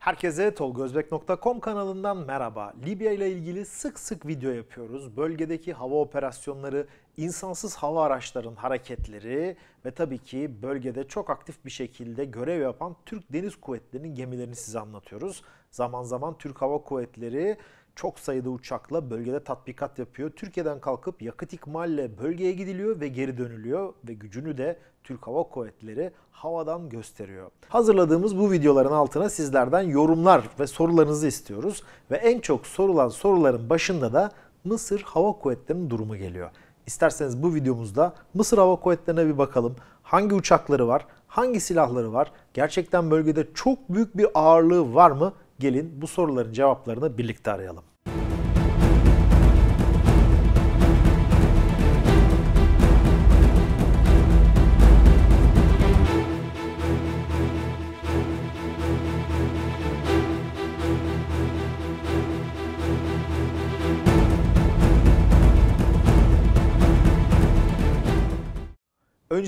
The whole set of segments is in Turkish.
Herkese tolgozbek.com kanalından merhaba. Libya ile ilgili sık sık video yapıyoruz. Bölgedeki hava operasyonları, insansız hava araçlarının hareketleri ve tabii ki bölgede çok aktif bir şekilde görev yapan Türk Deniz Kuvvetleri'nin gemilerini size anlatıyoruz. Zaman zaman Türk Hava Kuvvetleri çok sayıda uçakla bölgede tatbikat yapıyor. Türkiye'den kalkıp yakıt ikmalle bölgeye gidiliyor ve geri dönülüyor ve gücünü de Türk Hava Kuvvetleri havadan gösteriyor. Hazırladığımız bu videoların altına sizlerden yorumlar ve sorularınızı istiyoruz ve en çok sorulan soruların başında da Mısır Hava Kuvvetleri'nin durumu geliyor. İsterseniz bu videomuzda Mısır Hava Kuvvetleri'ne bir bakalım. Hangi uçakları var? Hangi silahları var? Gerçekten bölgede çok büyük bir ağırlığı var mı? Gelin bu soruların cevaplarını birlikte arayalım.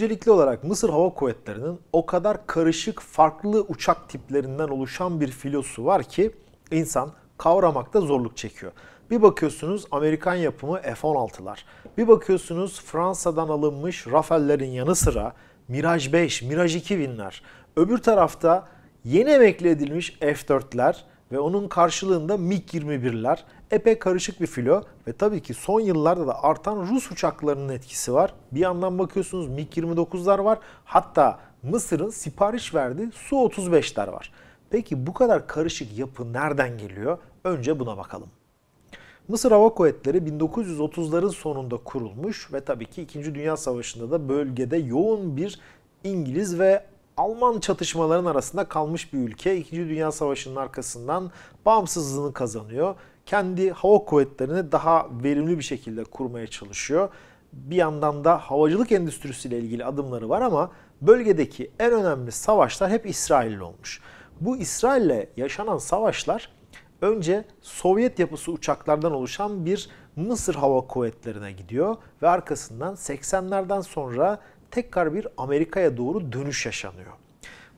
öncelikli olarak Mısır Hava Kuvvetleri'nin o kadar karışık farklı uçak tiplerinden oluşan bir filosu var ki insan kavramakta zorluk çekiyor. Bir bakıyorsunuz Amerikan yapımı F-16'lar. Bir bakıyorsunuz Fransa'dan alınmış Rafale'lerin yanı sıra Miraj 5, Miraj 2000'ler. Öbür tarafta yeni emekli edilmiş F-4'ler ve onun karşılığında MiG-21'ler epey karışık bir filo ve tabii ki son yıllarda da artan Rus uçaklarının etkisi var. Bir yandan bakıyorsunuz MiG-29'lar var. Hatta Mısır'ın sipariş verdiği Su-35'ler var. Peki bu kadar karışık yapı nereden geliyor? Önce buna bakalım. Mısır Hava Kuvvetleri 1930'ların sonunda kurulmuş ve tabii ki 2. Dünya Savaşı'nda da bölgede yoğun bir İngiliz ve Alman çatışmaların arasında kalmış bir ülke 2. Dünya Savaşı'nın arkasından bağımsızlığını kazanıyor kendi hava kuvvetlerini daha verimli bir şekilde kurmaya çalışıyor. Bir yandan da havacılık endüstrisiyle ilgili adımları var ama bölgedeki en önemli savaşlar hep İsrail'le olmuş. Bu İsrail'le yaşanan savaşlar önce Sovyet yapısı uçaklardan oluşan bir Mısır Hava Kuvvetleri'ne gidiyor ve arkasından 80'lerden sonra tekrar bir Amerika'ya doğru dönüş yaşanıyor.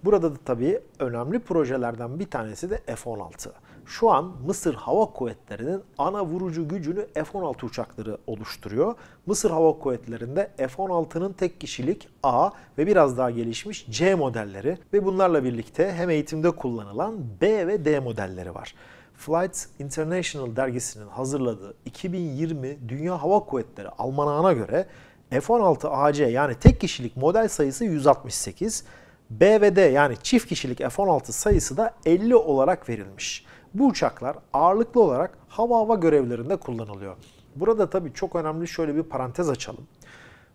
Burada da tabii önemli projelerden bir tanesi de F-16 şu an Mısır Hava Kuvvetleri'nin ana vurucu gücünü F-16 uçakları oluşturuyor. Mısır Hava Kuvvetleri'nde F-16'nın tek kişilik A ve biraz daha gelişmiş C modelleri ve bunlarla birlikte hem eğitimde kullanılan B ve D modelleri var. Flight International dergisinin hazırladığı 2020 Dünya Hava Kuvvetleri almanağına göre F-16 AC yani tek kişilik model sayısı 168, B ve D yani çift kişilik F-16 sayısı da 50 olarak verilmiş. Bu uçaklar ağırlıklı olarak hava hava görevlerinde kullanılıyor. Burada tabii çok önemli şöyle bir parantez açalım.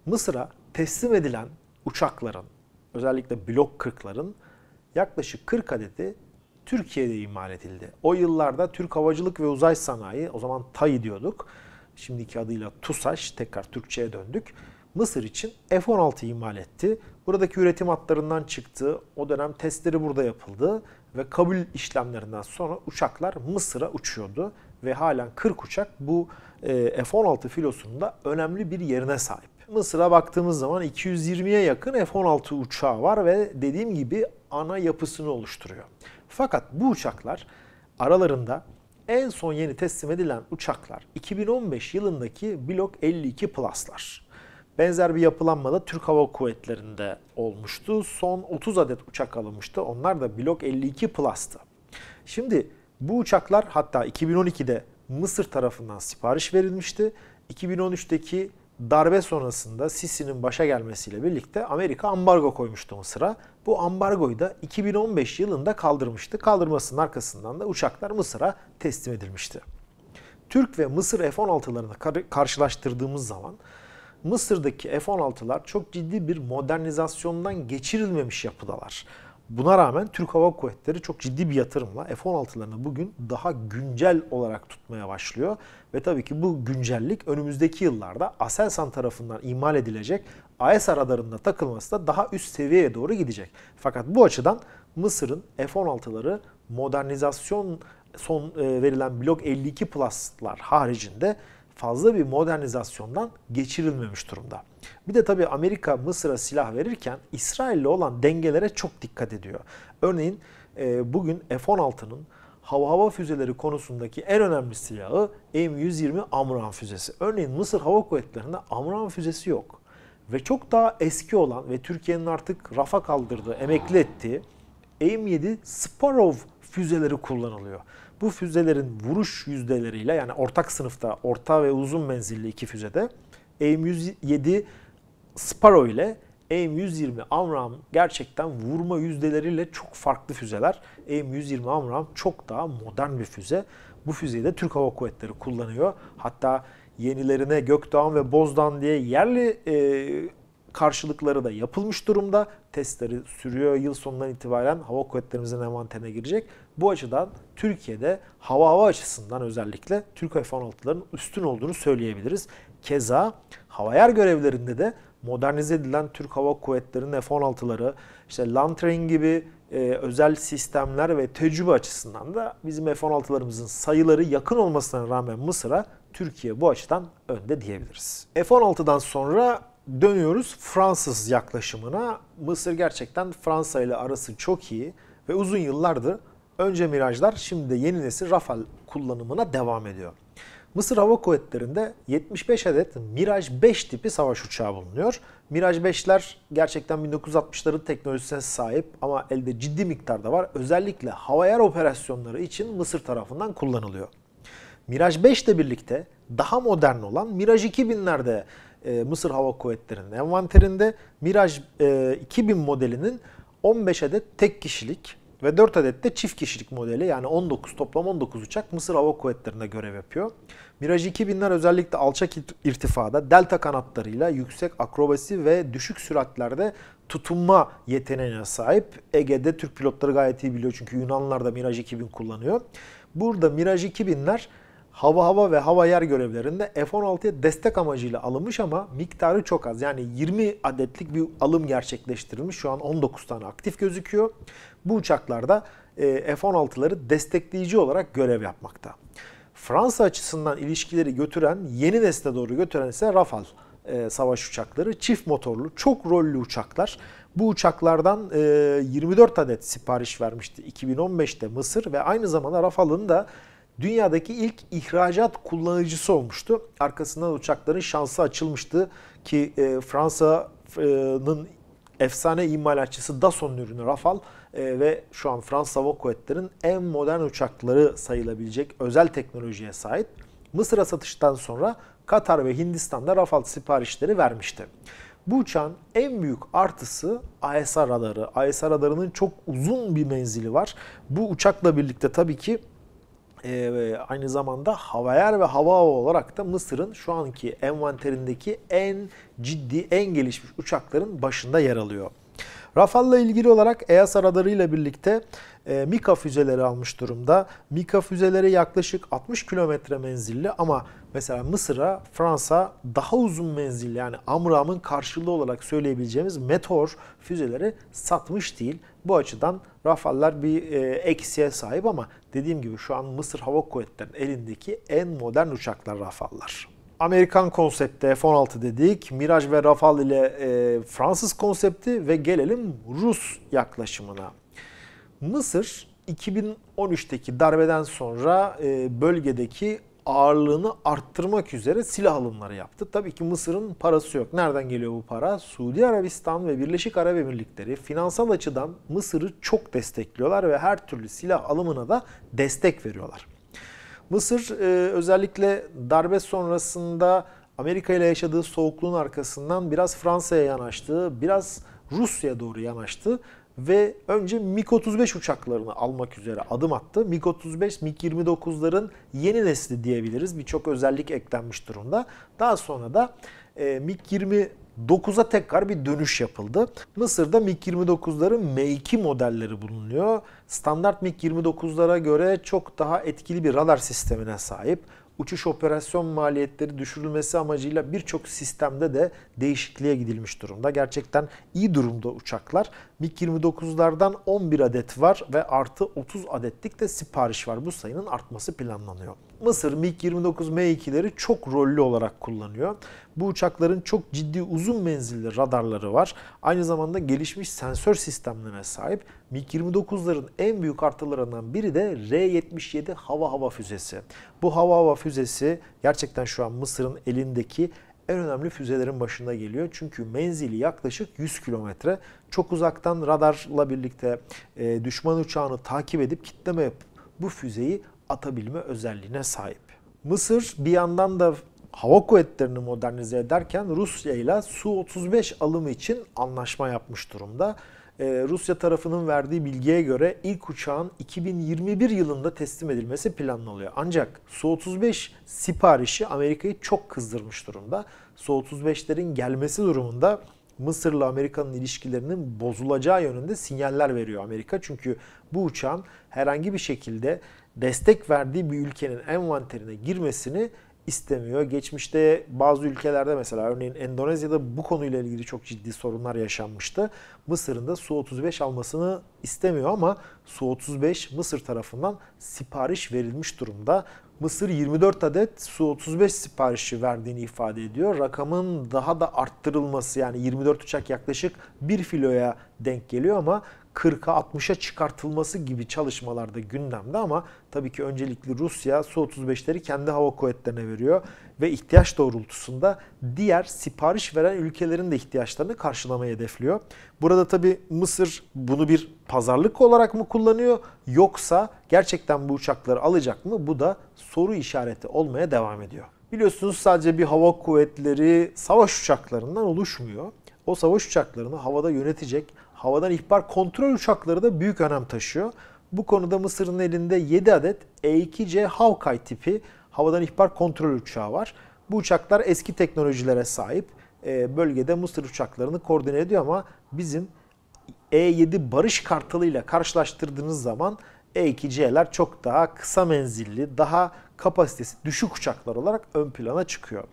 Mısır'a teslim edilen uçakların özellikle blok 40'ların yaklaşık 40 adeti Türkiye'de imal edildi. O yıllarda Türk Havacılık ve Uzay Sanayi, o zaman Tay diyorduk. Şimdiki adıyla TUSAŞ, tekrar Türkçe'ye döndük. Mısır için F-16 imal etti. Buradaki üretim hatlarından çıktı. O dönem testleri burada yapıldı ve kabul işlemlerinden sonra uçaklar Mısır'a uçuyordu ve halen 40 uçak bu e, F-16 filosunda önemli bir yerine sahip. Mısır'a baktığımız zaman 220'ye yakın F-16 uçağı var ve dediğim gibi ana yapısını oluşturuyor. Fakat bu uçaklar aralarında en son yeni teslim edilen uçaklar 2015 yılındaki Block 52 Plus'lar. Benzer bir yapılanma da Türk Hava Kuvvetleri'nde olmuştu. Son 30 adet uçak alınmıştı. Onlar da Blok 52 Plus'tı. Şimdi bu uçaklar hatta 2012'de Mısır tarafından sipariş verilmişti. 2013'teki darbe sonrasında Sisi'nin başa gelmesiyle birlikte Amerika ambargo koymuştu Mısır'a. Bu ambargoyu da 2015 yılında kaldırmıştı. Kaldırmasının arkasından da uçaklar Mısır'a teslim edilmişti. Türk ve Mısır F-16'larını karşılaştırdığımız zaman Mısır'daki F-16'lar çok ciddi bir modernizasyondan geçirilmemiş yapıdalar. Buna rağmen Türk Hava Kuvvetleri çok ciddi bir yatırımla F-16'larını bugün daha güncel olarak tutmaya başlıyor. Ve tabii ki bu güncellik önümüzdeki yıllarda Aselsan tarafından imal edilecek AESA e radarında takılması da daha üst seviyeye doğru gidecek. Fakat bu açıdan Mısır'ın F-16'ları modernizasyon son e, verilen blok 52 plus'lar haricinde fazla bir modernizasyondan geçirilmemiş durumda. Bir de tabii Amerika Mısır'a silah verirken İsrail'le olan dengelere çok dikkat ediyor. Örneğin e, bugün F-16'nın hava hava füzeleri konusundaki en önemli silahı M120 Amran füzesi. Örneğin Mısır Hava Kuvvetleri'nde Amran füzesi yok. Ve çok daha eski olan ve Türkiye'nin artık rafa kaldırdığı, emekli ettiği M7 Sparrow füzeleri kullanılıyor bu füzelerin vuruş yüzdeleriyle yani ortak sınıfta orta ve uzun menzilli iki füzede AIM-107 Sparrow ile AIM-120 Amram gerçekten vurma yüzdeleriyle çok farklı füzeler. AIM-120 Amram çok daha modern bir füze. Bu füzeyi de Türk Hava Kuvvetleri kullanıyor. Hatta yenilerine Gökdoğan ve Bozdan diye yerli e, karşılıkları da yapılmış durumda. Testleri sürüyor. Yıl sonundan itibaren hava kuvvetlerimizin envanterine girecek. Bu açıdan Türkiye'de hava hava açısından özellikle Türk F-16'ların üstün olduğunu söyleyebiliriz. Keza havayar görevlerinde de modernize edilen Türk Hava Kuvvetleri'nin F-16'ları, işte Lantrain gibi e, özel sistemler ve tecrübe açısından da bizim F-16'larımızın sayıları yakın olmasına rağmen Mısır'a Türkiye bu açıdan önde diyebiliriz. F-16'dan sonra dönüyoruz Fransız yaklaşımına. Mısır gerçekten Fransa ile arası çok iyi ve uzun yıllardır Önce Mirage'lar şimdi de yeni nesil Rafal kullanımına devam ediyor. Mısır Hava Kuvvetleri'nde 75 adet Miraj 5 tipi savaş uçağı bulunuyor. Miraj 5'ler gerçekten 1960'ların teknolojisine sahip ama elde ciddi miktarda var. Özellikle havayar operasyonları için Mısır tarafından kullanılıyor. Miraj 5 ile birlikte daha modern olan Miraj 2000'lerde e, Mısır Hava Kuvvetleri'nin envanterinde Miraj 2000 e, modelinin 15 adet tek kişilik ve 4 adet de çift kişilik modeli yani 19 toplam 19 uçak Mısır Hava Kuvvetleri'nde görev yapıyor. Mirage 2000'ler özellikle alçak irtifada delta kanatlarıyla yüksek akrobasi ve düşük süratlerde tutunma yeteneğine sahip. Ege'de Türk pilotları gayet iyi biliyor çünkü Yunanlar da Mirage 2000 kullanıyor. Burada Mirage 2000'ler hava hava ve hava yer görevlerinde F-16'ya destek amacıyla alınmış ama miktarı çok az. Yani 20 adetlik bir alım gerçekleştirilmiş. Şu an 19 tane aktif gözüküyor bu uçaklarda e, F-16'ları destekleyici olarak görev yapmakta. Fransa açısından ilişkileri götüren, yeni nesne doğru götüren ise Rafal e, savaş uçakları. Çift motorlu, çok rollü uçaklar. Bu uçaklardan 24 e, adet sipariş vermişti 2015'te Mısır ve aynı zamanda Rafal'ın da dünyadaki ilk ihracat kullanıcısı olmuştu. Arkasından uçakların şansı açılmıştı ki Fransa'nın efsane imalatçısı Dasson'un ürünü Rafal e, ve şu an Fransız Hava Kuvvetleri'nin en modern uçakları sayılabilecek özel teknolojiye sahip. Mısır'a satıştan sonra Katar ve Hindistan'da Rafal siparişleri vermişti. Bu uçağın en büyük artısı AESA radarı. AESA radarının çok uzun bir menzili var. Bu uçakla birlikte tabii ki e, aynı zamanda havayar ve hava hava olarak da Mısır'ın şu anki envanterindeki en ciddi, en gelişmiş uçakların başında yer alıyor. Rafal'la ilgili olarak EAS radarıyla birlikte e, Mika füzeleri almış durumda. Mika füzeleri yaklaşık 60 kilometre menzilli ama mesela Mısır'a, Fransa daha uzun menzilli yani Amram'ın karşılığı olarak söyleyebileceğimiz Meteor füzeleri satmış değil. Bu açıdan Rafal'lar bir e, eksiye sahip ama dediğim gibi şu an Mısır Hava Kuvvetleri'nin elindeki en modern uçaklar Rafal'lar. Amerikan konsepti F-16 dedik. Miraj ve Rafal ile e, Fransız konsepti ve gelelim Rus yaklaşımına. Mısır 2013'teki darbeden sonra e, bölgedeki ağırlığını arttırmak üzere silah alımları yaptı. Tabii ki Mısır'ın parası yok. Nereden geliyor bu para? Suudi Arabistan ve Birleşik Arap Emirlikleri finansal açıdan Mısır'ı çok destekliyorlar ve her türlü silah alımına da destek veriyorlar. Mısır e, özellikle darbe sonrasında Amerika ile yaşadığı soğukluğun arkasından biraz Fransa'ya yanaştı, biraz Rusya'ya doğru yanaştı ve önce MiG-35 uçaklarını almak üzere adım attı. MiG-35, MiG-29'ların yeni nesli diyebiliriz. Birçok özellik eklenmiş durumda. Daha sonra da e, MiG-20 9'a tekrar bir dönüş yapıldı. Mısır'da MiG-29'ların M2 modelleri bulunuyor. Standart MiG-29'lara göre çok daha etkili bir radar sistemine sahip uçuş operasyon maliyetleri düşürülmesi amacıyla birçok sistemde de değişikliğe gidilmiş durumda. Gerçekten iyi durumda uçaklar. MiG-29'lardan 11 adet var ve artı 30 adetlik de sipariş var. Bu sayının artması planlanıyor. Mısır MiG-29 M2'leri çok rollü olarak kullanıyor. Bu uçakların çok ciddi uzun menzilli radarları var. Aynı zamanda gelişmiş sensör sistemlerine sahip. MiG-29'ların en büyük artılarından biri de R-77 hava hava füzesi. Bu hava hava füzesi gerçekten şu an Mısır'ın elindeki en önemli füzelerin başında geliyor. Çünkü menzili yaklaşık 100 kilometre. Çok uzaktan radarla birlikte e, düşman uçağını takip edip kitleme bu füzeyi atabilme özelliğine sahip. Mısır bir yandan da hava kuvvetlerini modernize ederken Rusya ile Su-35 alımı için anlaşma yapmış durumda. Ee, Rusya tarafının verdiği bilgiye göre ilk uçağın 2021 yılında teslim edilmesi planlanıyor. Ancak Su-35 siparişi Amerika'yı çok kızdırmış durumda. Su-35'lerin gelmesi durumunda Mısır'la Amerika'nın ilişkilerinin bozulacağı yönünde sinyaller veriyor Amerika. Çünkü bu uçağın herhangi bir şekilde destek verdiği bir ülkenin envanterine girmesini istemiyor. Geçmişte bazı ülkelerde mesela örneğin Endonezya'da bu konuyla ilgili çok ciddi sorunlar yaşanmıştı. Mısır'ın da Su-35 almasını istemiyor ama Su-35 Mısır tarafından sipariş verilmiş durumda. Mısır 24 adet Su-35 siparişi verdiğini ifade ediyor. Rakamın daha da arttırılması yani 24 uçak yaklaşık 1 filoya denk geliyor ama 40'a 60'a çıkartılması gibi çalışmalarda gündemde ama tabii ki öncelikli Rusya Su-35'leri kendi hava kuvvetlerine veriyor ve ihtiyaç doğrultusunda diğer sipariş veren ülkelerin de ihtiyaçlarını karşılamayı hedefliyor. Burada tabii Mısır bunu bir pazarlık olarak mı kullanıyor yoksa gerçekten bu uçakları alacak mı? Bu da soru işareti olmaya devam ediyor. Biliyorsunuz sadece bir hava kuvvetleri savaş uçaklarından oluşmuyor. O savaş uçaklarını havada yönetecek havadan ihbar kontrol uçakları da büyük önem taşıyor. Bu konuda Mısır'ın elinde 7 adet E-2C Hawkeye tipi havadan ihbar kontrol uçağı var. Bu uçaklar eski teknolojilere sahip. Ee, bölgede Mısır uçaklarını koordine ediyor ama bizim E-7 Barış Kartalı ile karşılaştırdığınız zaman E-2C'ler çok daha kısa menzilli, daha kapasitesi düşük uçaklar olarak ön plana çıkıyor.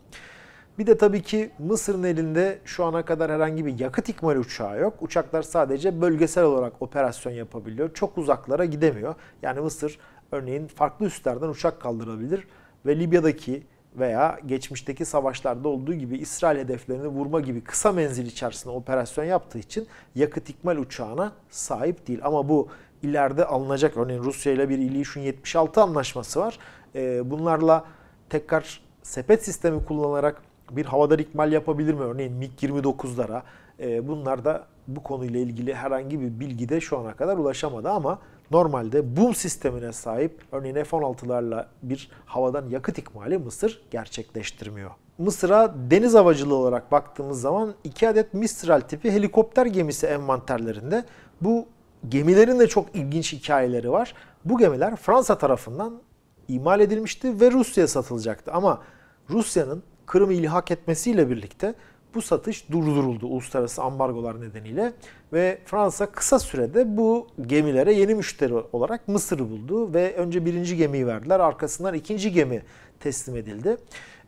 Bir de tabii ki Mısır'ın elinde şu ana kadar herhangi bir yakıt ikmali uçağı yok. Uçaklar sadece bölgesel olarak operasyon yapabiliyor. Çok uzaklara gidemiyor. Yani Mısır örneğin farklı üslerden uçak kaldırabilir ve Libya'daki veya geçmişteki savaşlarda olduğu gibi İsrail hedeflerini vurma gibi kısa menzil içerisinde operasyon yaptığı için yakıt ikmal uçağına sahip değil. Ama bu ileride alınacak örneğin Rusya ile bir İlyushin 76 anlaşması var. Ee, bunlarla tekrar sepet sistemi kullanarak bir havadar ikmal yapabilir mi? Örneğin MiG-29'lara. E, bunlar da bu konuyla ilgili herhangi bir bilgi de şu ana kadar ulaşamadı ama normalde boom sistemine sahip örneğin F-16'larla bir havadan yakıt ikmali Mısır gerçekleştirmiyor. Mısır'a deniz havacılığı olarak baktığımız zaman iki adet Mistral tipi helikopter gemisi envanterlerinde bu gemilerin de çok ilginç hikayeleri var. Bu gemiler Fransa tarafından imal edilmişti ve Rusya'ya satılacaktı ama Rusya'nın Kırım'ı ilhak etmesiyle birlikte bu satış durduruldu uluslararası ambargolar nedeniyle ve Fransa kısa sürede bu gemilere yeni müşteri olarak Mısır'ı buldu ve önce birinci gemiyi verdiler arkasından ikinci gemi teslim edildi.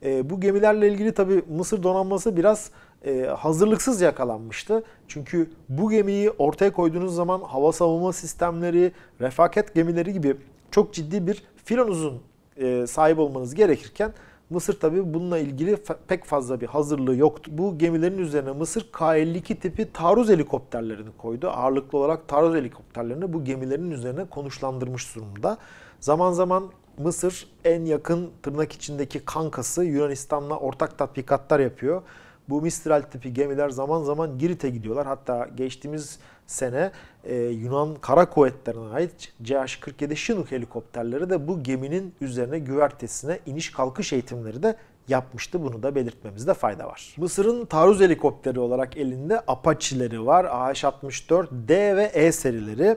E, bu gemilerle ilgili tabi Mısır donanması biraz e, hazırlıksız yakalanmıştı. Çünkü bu gemiyi ortaya koyduğunuz zaman hava savunma sistemleri, refaket gemileri gibi çok ciddi bir filonuzun e, sahip olmanız gerekirken Mısır tabi bununla ilgili pek fazla bir hazırlığı yoktu. Bu gemilerin üzerine Mısır K-52 tipi taarruz helikopterlerini koydu. Ağırlıklı olarak taarruz helikopterlerini bu gemilerin üzerine konuşlandırmış durumda. Zaman zaman Mısır en yakın tırnak içindeki kankası Yunanistan'la ortak tatbikatlar yapıyor. Bu Mistral tipi gemiler zaman zaman Girit'e gidiyorlar. Hatta geçtiğimiz sene e, Yunan Kara Kuvvetleri'ne ait CH-47 Chinook helikopterleri de bu geminin üzerine güvertesine iniş kalkış eğitimleri de yapmıştı. Bunu da belirtmemizde fayda var. Mısır'ın taarruz helikopteri olarak elinde Apache'leri var. AH-64D ve E serileri.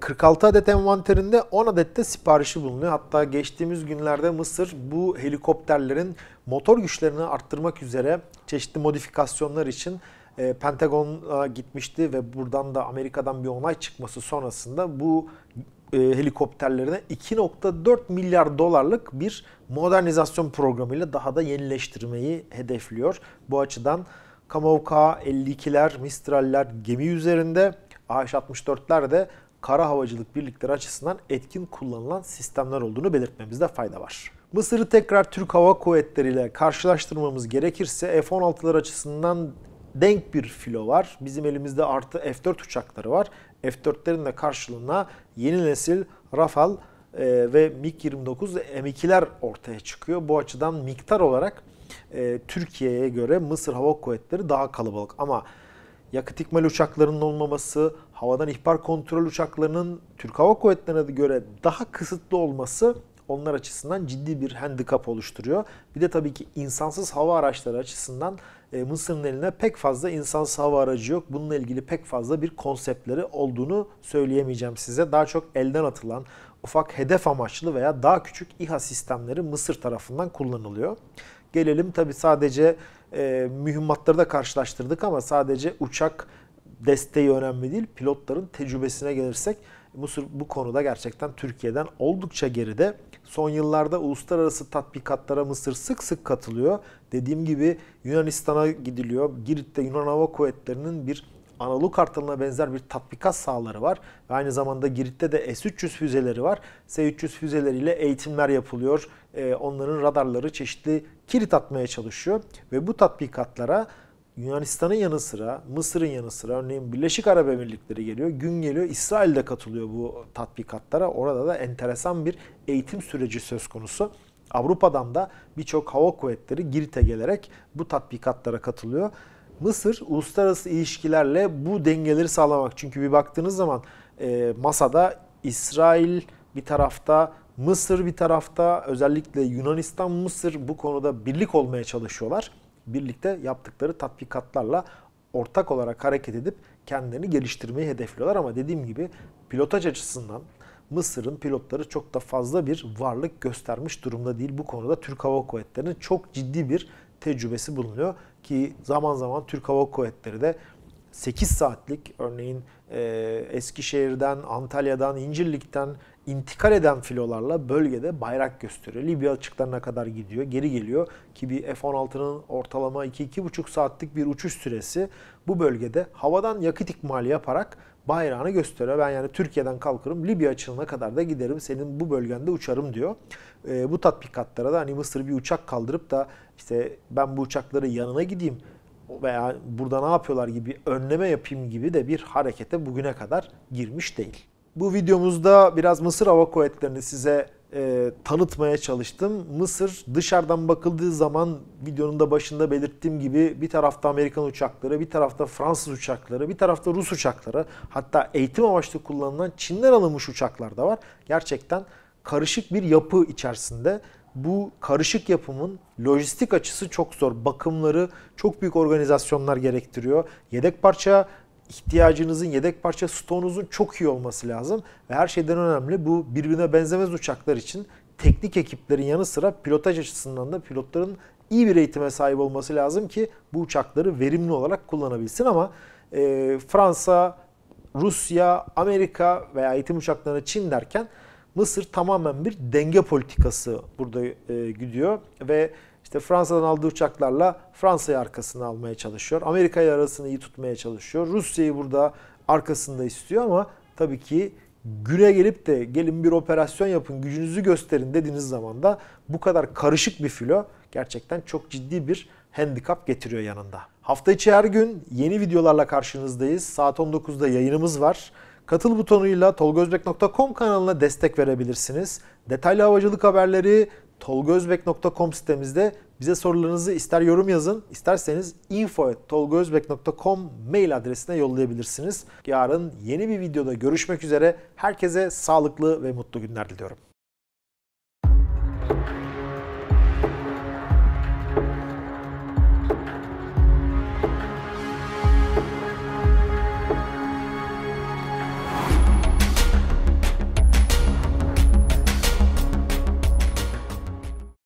46 e, adet envanterinde 10 adet de siparişi bulunuyor. Hatta geçtiğimiz günlerde Mısır bu helikopterlerin motor güçlerini arttırmak üzere çeşitli modifikasyonlar için e, Pentagon'a gitmişti ve buradan da Amerika'dan bir onay çıkması sonrasında bu e, helikopterlerine 2.4 milyar dolarlık bir modernizasyon programıyla daha da yenileştirmeyi hedefliyor. Bu açıdan Kamovka 52'ler, Mistral'ler gemi üzerinde, AH-64'ler de kara havacılık birlikleri açısından etkin kullanılan sistemler olduğunu belirtmemizde fayda var. Mısır'ı tekrar Türk Hava Kuvvetleri ile karşılaştırmamız gerekirse F-16'lar açısından denk bir filo var. Bizim elimizde artı F-4 uçakları var. F-4'lerin de karşılığına yeni nesil Rafal e, ve MiG-29 M2'ler ortaya çıkıyor. Bu açıdan miktar olarak e, Türkiye'ye göre Mısır Hava Kuvvetleri daha kalabalık. Ama yakıt ikmal uçaklarının olmaması, havadan ihbar kontrol uçaklarının Türk Hava Kuvvetleri'ne göre daha kısıtlı olması onlar açısından ciddi bir handikap oluşturuyor. Bir de tabii ki insansız hava araçları açısından e, Mısır'ın eline pek fazla insansız hava aracı yok. Bununla ilgili pek fazla bir konseptleri olduğunu söyleyemeyeceğim size. Daha çok elden atılan ufak hedef amaçlı veya daha küçük İHA sistemleri Mısır tarafından kullanılıyor. Gelelim tabii sadece e, mühimmatları da karşılaştırdık ama sadece uçak desteği önemli değil. Pilotların tecrübesine gelirsek Mısır bu konuda gerçekten Türkiye'den oldukça geride. Son yıllarda uluslararası tatbikatlara Mısır sık sık katılıyor. Dediğim gibi Yunanistan'a gidiliyor. Girit'te Yunan Hava Kuvvetleri'nin bir analog kartalına benzer bir tatbikat sahaları var. Ve aynı zamanda Girit'te de S-300 füzeleri var. S-300 füzeleriyle eğitimler yapılıyor. Ee, onların radarları çeşitli kilit atmaya çalışıyor. Ve bu tatbikatlara Yunanistan'ın yanı sıra, Mısır'ın yanı sıra örneğin Birleşik Arap Emirlikleri geliyor. Gün geliyor İsrail de katılıyor bu tatbikatlara. Orada da enteresan bir eğitim süreci söz konusu. Avrupa'dan da birçok hava kuvvetleri Girit'e gelerek bu tatbikatlara katılıyor. Mısır uluslararası ilişkilerle bu dengeleri sağlamak. Çünkü bir baktığınız zaman e, masada İsrail bir tarafta, Mısır bir tarafta özellikle Yunanistan, Mısır bu konuda birlik olmaya çalışıyorlar birlikte yaptıkları tatbikatlarla ortak olarak hareket edip kendilerini geliştirmeyi hedefliyorlar. Ama dediğim gibi pilotaj açısından Mısır'ın pilotları çok da fazla bir varlık göstermiş durumda değil. Bu konuda Türk Hava Kuvvetleri'nin çok ciddi bir tecrübesi bulunuyor ki zaman zaman Türk Hava Kuvvetleri de 8 saatlik örneğin e, Eskişehir'den, Antalya'dan, İncirlik'ten intikal eden filolarla bölgede bayrak gösteriyor. Libya açıklarına kadar gidiyor, geri geliyor ki bir F-16'nın ortalama 2-2,5 saatlik bir uçuş süresi bu bölgede havadan yakıt ikmali yaparak bayrağını gösteriyor. Ben yani Türkiye'den kalkarım Libya açılına kadar da giderim senin bu bölgende uçarım diyor. E, bu tatbikatlara da hani Mısır bir uçak kaldırıp da işte ben bu uçakları yanına gideyim veya burada ne yapıyorlar gibi önleme yapayım gibi de bir harekete bugüne kadar girmiş değil. Bu videomuzda biraz Mısır Hava Kuvvetleri'ni size e, tanıtmaya çalıştım. Mısır dışarıdan bakıldığı zaman videonun da başında belirttiğim gibi bir tarafta Amerikan uçakları, bir tarafta Fransız uçakları, bir tarafta Rus uçakları hatta eğitim amaçlı kullanılan Çinler alınmış uçaklar da var. Gerçekten karışık bir yapı içerisinde bu karışık yapımın lojistik açısı çok zor. Bakımları çok büyük organizasyonlar gerektiriyor. Yedek parça ihtiyacınızın, yedek parça stoğunuzun çok iyi olması lazım. Ve her şeyden önemli bu birbirine benzemez uçaklar için teknik ekiplerin yanı sıra pilotaj açısından da pilotların iyi bir eğitime sahip olması lazım ki bu uçakları verimli olarak kullanabilsin ama e, Fransa, Rusya, Amerika veya eğitim uçaklarına Çin derken Mısır tamamen bir denge politikası burada e, gidiyor ve işte Fransa'dan aldığı uçaklarla Fransa'yı arkasına almaya çalışıyor. Amerika'yı arasını iyi tutmaya çalışıyor. Rusya'yı burada arkasında istiyor ama tabii ki güne gelip de gelin bir operasyon yapın, gücünüzü gösterin dediğiniz zaman da bu kadar karışık bir filo gerçekten çok ciddi bir handikap getiriyor yanında. Hafta içi her gün yeni videolarla karşınızdayız. Saat 19'da yayınımız var. Katıl butonuyla tolgozbek.com kanalına destek verebilirsiniz. Detaylı havacılık haberleri tolgozbek.com sitemizde bize sorularınızı ister yorum yazın, isterseniz info.tolgozbek.com mail adresine yollayabilirsiniz. Yarın yeni bir videoda görüşmek üzere. Herkese sağlıklı ve mutlu günler diliyorum.